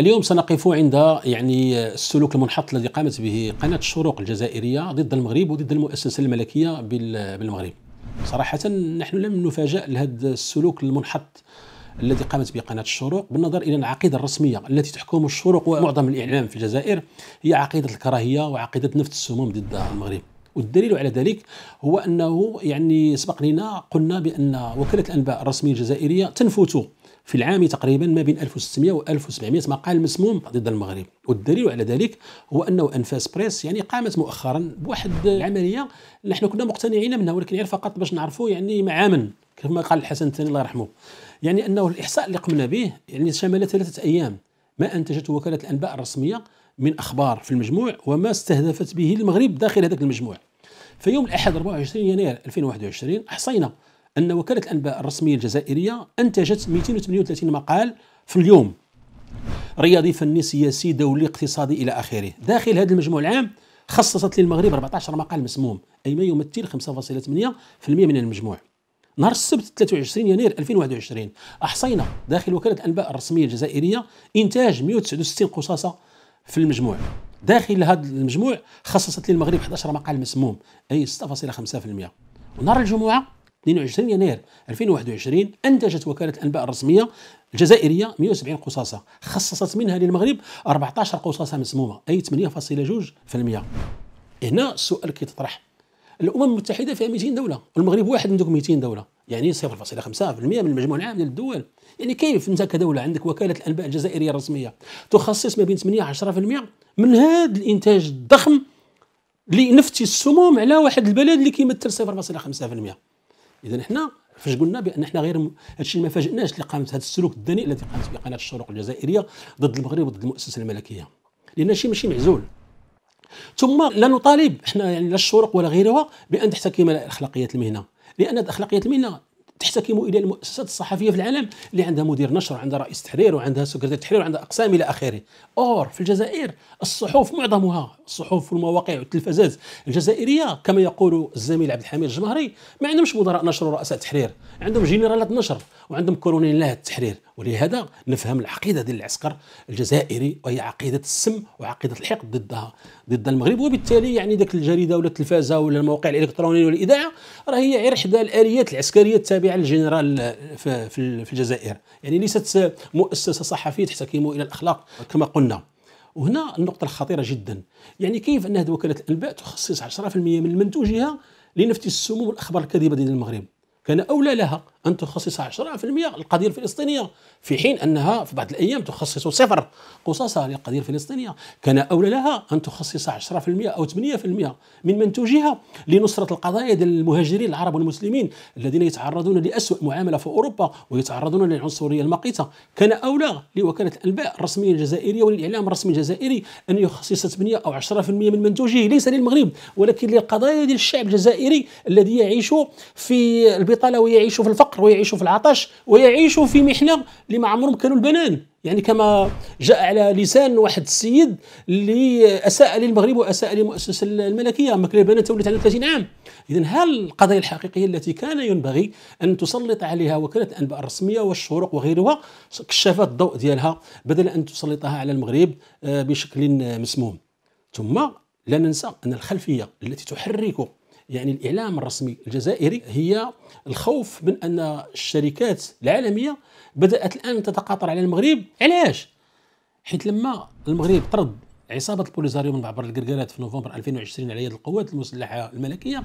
اليوم سنقف عند يعني السلوك المنحط الذي قامت به قناة الشروق الجزائرية ضد المغرب وضد المؤسسة الملكية بالمغرب صراحة نحن لم نفاجأ لهذا السلوك المنحط الذي قامت به قناة الشروق بالنظر إلى العقيدة الرسمية التي تحكم الشروق ومعظم الإعلام في الجزائر هي عقيدة الكراهية وعقيدة نفط السموم ضد المغرب والدليل على ذلك هو أنه يعني سبق لنا قلنا بأن وكالة الأنباء الرسمية الجزائرية تنفوتوا في العام تقريبا ما بين 1600 و 1700 مقال مسموم ضد المغرب والدليل على ذلك هو انه انفاس بريس يعني قامت مؤخرا بواحد العمليه نحن كنا مقتنعين منها ولكن غير فقط باش نعرفوا يعني مع من كما قال الحسن الثاني الله يرحمه يعني انه الاحصاء اللي قمنا به يعني شمل ثلاثه ايام ما انتجته وكاله الانباء الرسميه من اخبار في المجموع وما استهدفت به المغرب داخل هذاك المجموع في يوم الاحد 24 يناير 2021 احصينا أن وكالة الأنباء الرسمية الجزائرية أنتجت 238 مقال في اليوم رياضي فني سياسي دولي اقتصادي إلى آخره داخل هذا المجموع العام خصصت للمغرب 14 مقال مسموم أي ما يمثل 5.8% من المجموع نهار السبت 23 يناير 2021 احصينا داخل وكاله الانباء الرسميه الجزائريه انتاج 169 قصاصه في المجموع داخل هذا المجموع خصصت للمغرب 11 مقال مسموم اي 6.5% ونهار الجمعه 22 يناير 2021 أنتجت وكالة الأنباء الرسمية الجزائرية 170 قصاصة خصصت منها للمغرب 14 قصاصة مسمومة أي 8.2% هنا السؤال كيتطرح الامم المتحده فيها 200 دوله والمغرب واحد من دوك 200 دوله يعني 0.5% من المجموع العام ديال الدول يعني كيف انت كدوله عندك وكاله الانباء الجزائريه الرسميه تخصص ما بين 8 10% من هذا الانتاج الضخم لنفتي السموم على واحد البلد اللي كيمثل 0.5% اذا حنا فاش قلنا بان حنا غير هذا الشيء ما فاجئناش اللي قامت هذا السلوك الدنيء الذي قامت به قناه الشروق الجزائريه ضد المغرب وضد المؤسسه الملكيه لان شيء ماشي معزول ثم لا نطالب احنا يعني لا الشروق ولا غيرها بان تحتكم اخلاقيات المهنه لان اخلاقيات المهنه تحتكم الى المؤسسات الصحفيه في العالم اللي عندها مدير نشر وعندها رئيس تحرير وعندها سكرتير تحرير وعندها اقسام الى اخره اور في الجزائر الصحف معظمها الصحف والمواقع والتلفازات الجزائريه كما يقول الزميل عبد الحميد الجمهري ما عندهمش مدراء نشر ورؤساء تحرير عندهم جنرالات نشر وعندهم كولونيلات تحرير ولهذا نفهم العقيده ديال العسكر الجزائري وهي عقيده السم وعقيده الحقد ضدها ضد المغرب وبالتالي يعني ذاك الجريده ولا التلفازه ولا الموقع الالكتروني ولا الاذاعه راه هي غير احدى الاليات العسكريه التابعه للجنرال في, الجزائر يعني ليست مؤسسه صحفيه تحتكم الى الاخلاق كما قلنا وهنا النقطه الخطيره جدا يعني كيف ان وكاله الانباء تخصص 10% من منتوجها لنفتي السموم والاخبار الكاذبه ديال المغرب كان اولى لها أن تخصص 10% للقضية الفلسطينية في حين أنها في بعض الأيام تخصص صفر قصصها للقضية الفلسطينية كان أولى لها أن تخصص 10% أو 8% من منتوجها لنصرة القضايا المهاجرين العرب والمسلمين الذين يتعرضون لأسوأ معاملة في أوروبا ويتعرضون للعنصرية المقيتة كان أولى لوكالة الأنباء الرسمية الجزائرية وللإعلام الرسمي الجزائري أن يخصص 8 أو 10% من منتوجه ليس للمغرب ولكن للقضايا ديال الشعب الجزائري الذي يعيش في البطالة ويعيش في الفقر الفقر ويعيشوا في العطش ويعيشوا في محنه اللي ما عمرهم كانوا البنان يعني كما جاء على لسان واحد السيد اللي اساء للمغرب واساء للمؤسسه الملكيه كان البنان تولت على 30 عام اذا هل القضايا الحقيقيه التي كان ينبغي ان تسلط عليها وكاله الانباء الرسميه والشروق وغيرها كشفت الضوء ديالها بدل ان تسلطها على المغرب آه، بشكل مسموم ثم لا ننسى ان الخلفيه التي تحرك يعني الاعلام الرسمي الجزائري هي الخوف من ان الشركات العالميه بدات الان تتقاطر على المغرب علاش حيت لما المغرب طرد عصابه البوليزاريو من عبر القرقرات في نوفمبر 2020 على يد القوات المسلحه الملكيه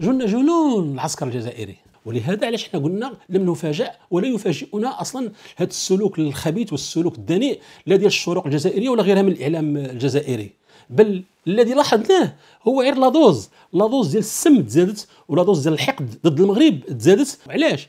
جن جنون العسكر الجزائري ولهذا علاش حنا قلنا لم نفاجئ ولا يفاجئنا اصلا هذا السلوك الخبيث والسلوك الدنيء لا ديال الشروق الجزائريه ولا غيرها من الاعلام الجزائري بل الذي لاحظناه هو غير لادوز لادوز ديال السم تزادت ولادوز ديال الحقد ضد المغرب تزادت علاش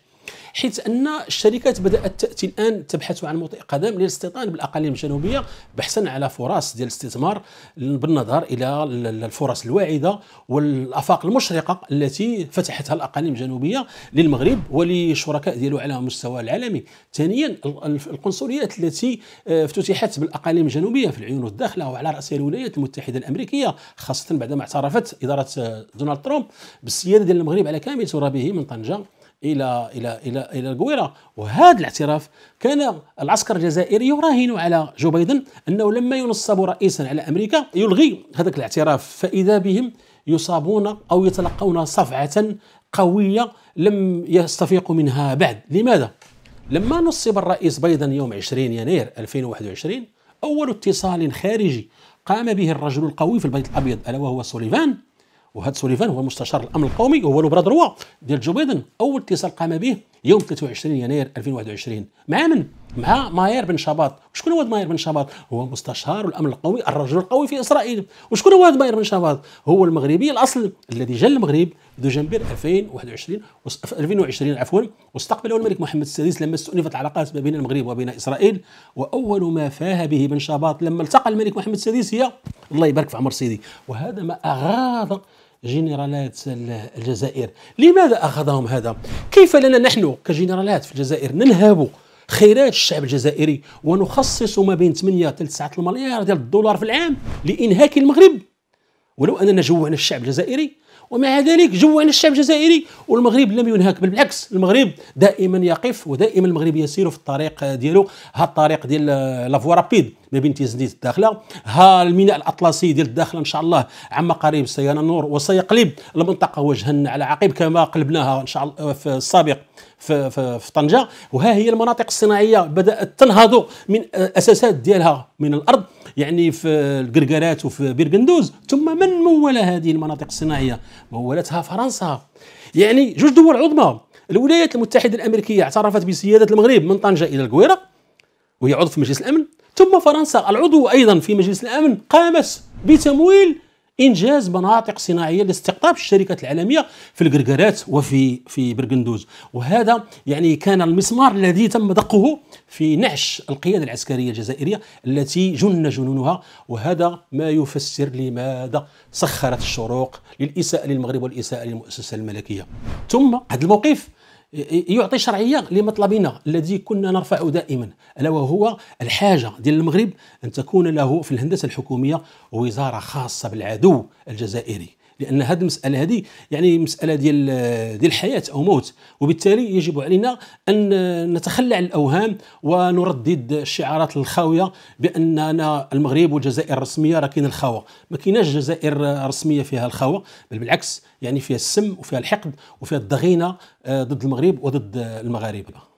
حيث ان الشركات بدات تاتي الان تبحث عن موطئ قدم للاستيطان بالاقاليم الجنوبيه بحثا على فرص ديال الاستثمار بالنظر الى الفرص الواعده والافاق المشرقه التي فتحتها الاقاليم الجنوبيه للمغرب ولشركاء ديالو على المستوى العالمي ثانيا القنصليات التي آه، افتتحت بالاقاليم الجنوبيه في العيون الداخله وعلى راسها الولايات المتحده الامريكيه خاصه بعدما اعترفت اداره آه، دونالد ترامب بالسياده ديال المغرب على كامل ترابه من طنجه الى الى الى الى القويره وهذا الاعتراف كان العسكر الجزائري يراهن على جو بايدن انه لما ينصب رئيسا على امريكا يلغي هذاك الاعتراف فاذا بهم يصابون او يتلقون صفعه قويه لم يستفيقوا منها بعد لماذا لما نصب الرئيس بايدن يوم 20 يناير 2021 اول اتصال خارجي قام به الرجل القوي في البيت الابيض الا وهو سوليفان وهاد سوليفان هو مستشار الامن القومي وهو لو برادروا ديال جو بايدن اول اتصال قام به يوم 23 يناير 2021 مع من؟ مع ماير بن شباط وشكون هو ماير بن شباط هو مستشار الامن القومي الرجل القوي في اسرائيل وشكون هو ماير بن شباط هو المغربي الاصل الذي جاء المغرب جنبير 2021 2020 عفوا واستقبله الملك محمد السادس لما استؤنفت العلاقات ما بين المغرب وبين اسرائيل واول ما فاه به بن شباط لما التقى الملك محمد السادس هي الله يبارك في عمر سيدي وهذا ما اغاظ جنرالات الجزائر لماذا أخذهم هذا؟ كيف لنا نحن كجنرالات في الجزائر ننهب خيرات الشعب الجزائري ونخصص ما بين 8 إلى 9 المليار ديال الدولار في العام لإنهاك المغرب ولو أننا جوعنا الشعب الجزائري ومع ذلك جوعنا الشعب الجزائري والمغرب لم ينهك بل بالعكس المغرب دائما يقف ودائما المغرب يسير في الطريق ديالو ها الطريق ديال لافوا رابيد ما بين تيزنيت الداخله ها الميناء الاطلسي ديال الداخله ان شاء الله عما قريب سينور وسيقلب المنطقه وجها على عقب كما قلبناها ان شاء الله في السابق في, في, في طنجه وها هي المناطق الصناعيه بدات تنهض من اساسات ديالها من الارض يعني في القرقرات وفي بيرغندوز ثم من مول هذه المناطق الصناعيه مولتها فرنسا يعني جوج دول عظمى الولايات المتحده الامريكيه اعترفت بسياده المغرب من طنجه الى القويره وهي عضو في مجلس الامن ثم فرنسا العضو ايضا في مجلس الامن قامت بتمويل انجاز مناطق صناعيه لاستقطاب الشركات العالميه في الكركرات وفي في برغندوز وهذا يعني كان المسمار الذي تم دقه في نعش القياده العسكريه الجزائريه التي جن جنونها وهذا ما يفسر لماذا سخرت الشروق للاساءه للمغرب والاساءه للمؤسسه الملكيه ثم هذا الموقف يعطي شرعيه لمطلبنا الذي كنا نرفعه دائما الا وهو الحاجه ديال المغرب ان تكون له في الهندسه الحكوميه وزاره خاصه بالعدو الجزائري لان هذه المساله هذه يعني مساله ديال ديال الحياه او موت وبالتالي يجب علينا ان نتخلى عن الاوهام ونردد الشعارات الخاويه باننا المغرب والجزائر الرسميه راه كاين الخاوه ما كايناش جزائر رسميه فيها الخاوه بل بالعكس يعني فيها السم وفيها الحقد وفيها الضغينه آه، ضد المغرب وضد المغاربه